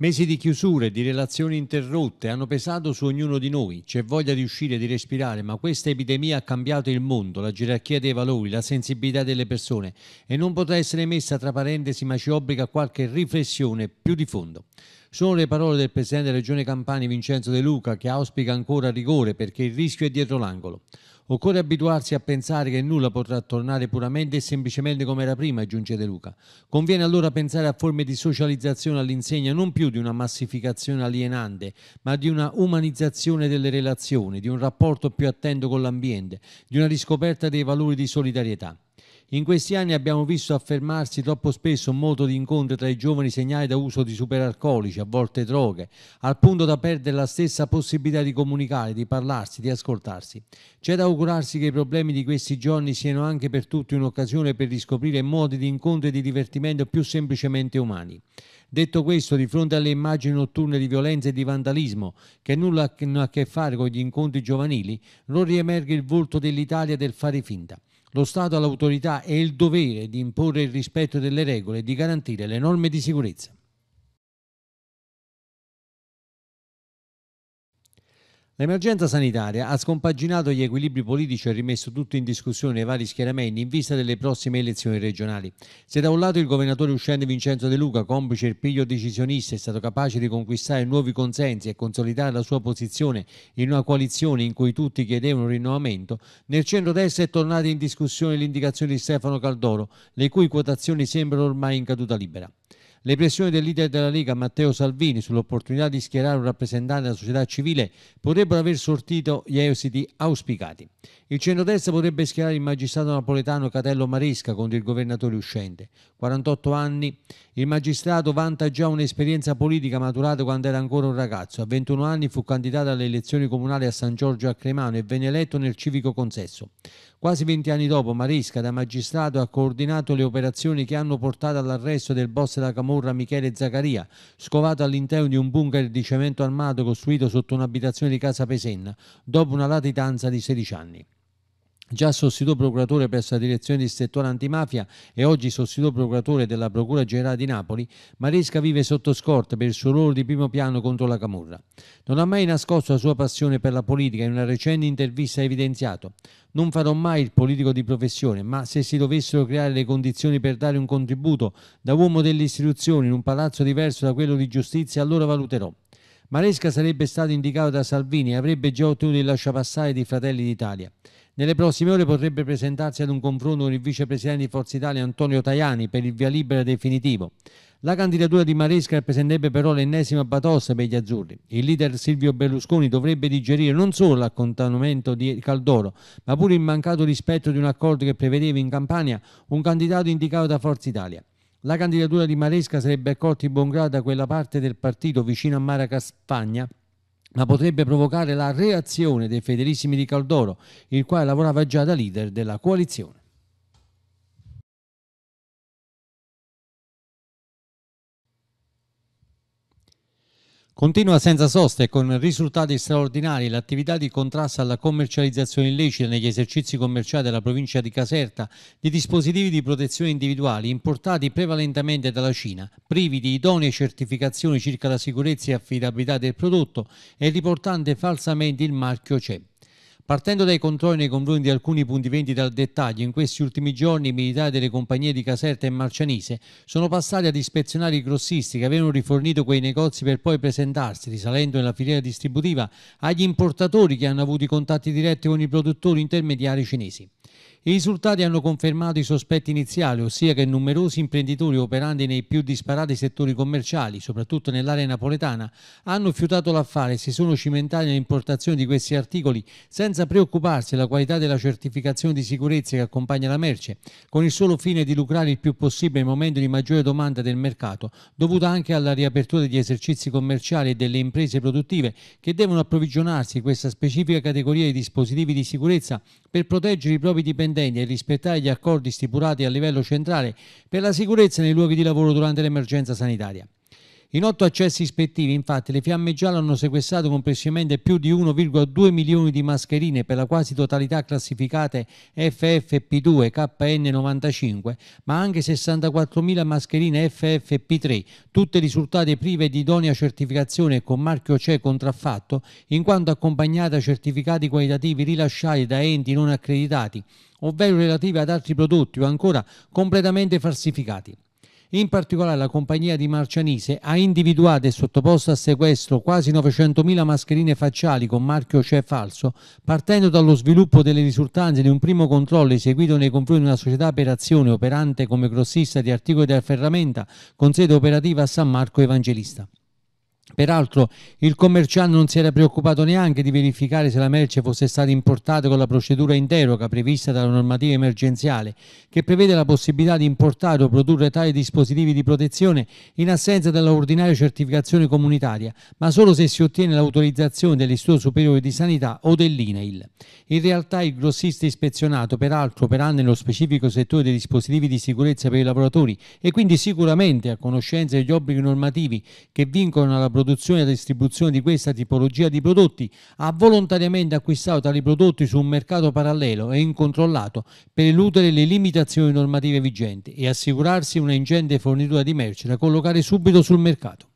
Mesi di chiusure, di relazioni interrotte hanno pesato su ognuno di noi. C'è voglia di uscire, di respirare, ma questa epidemia ha cambiato il mondo, la gerarchia dei valori, la sensibilità delle persone e non potrà essere messa tra parentesi, ma ci obbliga a qualche riflessione più di fondo. Sono le parole del presidente della Regione Campania Vincenzo De Luca che auspica ancora rigore perché il rischio è dietro l'angolo. Occorre abituarsi a pensare che nulla potrà tornare puramente e semplicemente come era prima, aggiunge De Luca. Conviene allora pensare a forme di socializzazione all'insegna non più di una massificazione alienante, ma di una umanizzazione delle relazioni, di un rapporto più attento con l'ambiente, di una riscoperta dei valori di solidarietà. In questi anni abbiamo visto affermarsi troppo spesso un modo di incontro tra i giovani segnali da uso di superalcolici, a volte droghe, al punto da perdere la stessa possibilità di comunicare, di parlarsi, di ascoltarsi. C'è da augurarsi che i problemi di questi giorni siano anche per tutti un'occasione per riscoprire modi di incontro e di divertimento più semplicemente umani. Detto questo, di fronte alle immagini notturne di violenza e di vandalismo, che nulla hanno a che fare con gli incontri giovanili, non riemerge il volto dell'Italia del fare finta. Lo Stato ha l'autorità e il dovere di imporre il rispetto delle regole e di garantire le norme di sicurezza. L'emergenza sanitaria ha scompaginato gli equilibri politici e rimesso tutto in discussione ai vari schieramenti in vista delle prossime elezioni regionali. Se da un lato il governatore uscente Vincenzo De Luca, complice il piglio decisionista, è stato capace di conquistare nuovi consensi e consolidare la sua posizione in una coalizione in cui tutti chiedevano un rinnovamento, nel centro-destra è tornata in discussione l'indicazione di Stefano Caldoro, le cui quotazioni sembrano ormai in caduta libera. Le pressioni del leader della Lega Matteo Salvini sull'opportunità di schierare un rappresentante della società civile potrebbero aver sortito gli esiti auspicati. Il centrodestra potrebbe schierare il magistrato napoletano Catello Maresca contro il governatore uscente. 48 anni, il magistrato vanta già un'esperienza politica maturata quando era ancora un ragazzo. A 21 anni fu candidato alle elezioni comunali a San Giorgio a Cremano e venne eletto nel civico consesso. Quasi 20 anni dopo Maresca da magistrato ha coordinato le operazioni che hanno portato all'arresto del boss della Camorra Camorra Michele Zaccaria, scovato all'interno di un bunker di cemento armato costruito sotto un'abitazione di Casa Pesenna dopo una latitanza di 16 anni già sostituto procuratore presso la direzione distrettuale antimafia e oggi sostituto procuratore della Procura Generale di Napoli, Maresca vive sotto scorta per il suo ruolo di primo piano contro la Camorra. Non ha mai nascosto la sua passione per la politica in una recente intervista ha evidenziato non farò mai il politico di professione, ma se si dovessero creare le condizioni per dare un contributo da uomo delle istituzioni in un palazzo diverso da quello di giustizia, allora valuterò. Maresca sarebbe stato indicato da Salvini e avrebbe già ottenuto il lasciapassare di Fratelli d'Italia. Nelle prossime ore potrebbe presentarsi ad un confronto con il vicepresidente di Forza Italia Antonio Tajani per il via libera definitivo. La candidatura di Maresca rappresenterebbe però l'ennesima batosta per gli azzurri. Il leader Silvio Berlusconi dovrebbe digerire non solo l'accontanamento di Caldoro, ma pure il mancato rispetto di un accordo che prevedeva in Campania un candidato indicato da Forza Italia. La candidatura di Maresca sarebbe accolta in buon grado da quella parte del partito vicino a Mara Caspagna ma potrebbe provocare la reazione dei fedelissimi di Caldoro, il quale lavorava già da leader della coalizione. Continua senza sosta e con risultati straordinari l'attività di contrasto alla commercializzazione illecita negli esercizi commerciali della provincia di Caserta di dispositivi di protezione individuali importati prevalentemente dalla Cina, privi di idonee certificazioni circa la sicurezza e affidabilità del prodotto e riportante falsamente il marchio CEP. Partendo dai controlli nei confronti di alcuni punti vendita al dettaglio, in questi ultimi giorni i militari delle compagnie di Caserta e Marcianise sono passati ad ispezionare i grossisti che avevano rifornito quei negozi per poi presentarsi, risalendo nella filiera distributiva, agli importatori che hanno avuto i contatti diretti con i produttori intermediari cinesi. I risultati hanno confermato i sospetti iniziali, ossia che numerosi imprenditori operanti nei più disparati settori commerciali, soprattutto nell'area napoletana, hanno fiutato l'affare e si sono cimentati nell'importazione di questi articoli senza preoccuparsi della qualità della certificazione di sicurezza che accompagna la merce, con il solo fine di lucrare il più possibile nel momento di maggiore domanda del mercato, dovuta anche alla riapertura degli esercizi commerciali e delle imprese produttive che devono approvvigionarsi questa specifica categoria di dispositivi di sicurezza per proteggere i propri dipendenti dipendenti e rispettare gli accordi stipulati a livello centrale per la sicurezza nei luoghi di lavoro durante l'emergenza sanitaria. In otto accessi ispettivi, infatti, le fiamme gialle hanno sequestrato complessivamente più di 1,2 milioni di mascherine per la quasi totalità classificate FFP2 e KN95, ma anche 64.000 mascherine FFP3, tutte risultate prive di idonea certificazione e con marchio CE contraffatto, in quanto accompagnate a certificati qualitativi rilasciati da enti non accreditati, ovvero relativi ad altri prodotti o ancora completamente falsificati. In particolare la compagnia di Marcianise ha individuato e sottoposto a sequestro quasi 900.000 mascherine facciali con marchio CE falso, partendo dallo sviluppo delle risultanze di un primo controllo eseguito nei confronti di una società per azione operante come grossista di articoli da ferramenta con sede operativa a San Marco Evangelista. Peraltro il commerciante non si era preoccupato neanche di verificare se la merce fosse stata importata con la procedura in prevista dalla normativa emergenziale, che prevede la possibilità di importare o produrre tali dispositivi di protezione in assenza dell'ordinaria certificazione comunitaria, ma solo se si ottiene l'autorizzazione dell'Istituto Superiore di Sanità o dell'INAIL. In realtà il grossista ispezionato peraltro operando nello specifico settore dei dispositivi di sicurezza per i lavoratori e quindi sicuramente a conoscenza degli obblighi normativi che vincono alla protezione, produzione e distribuzione di questa tipologia di prodotti ha volontariamente acquistato tali prodotti su un mercato parallelo e incontrollato per eludere le limitazioni normative vigenti e assicurarsi una ingente fornitura di merce da collocare subito sul mercato.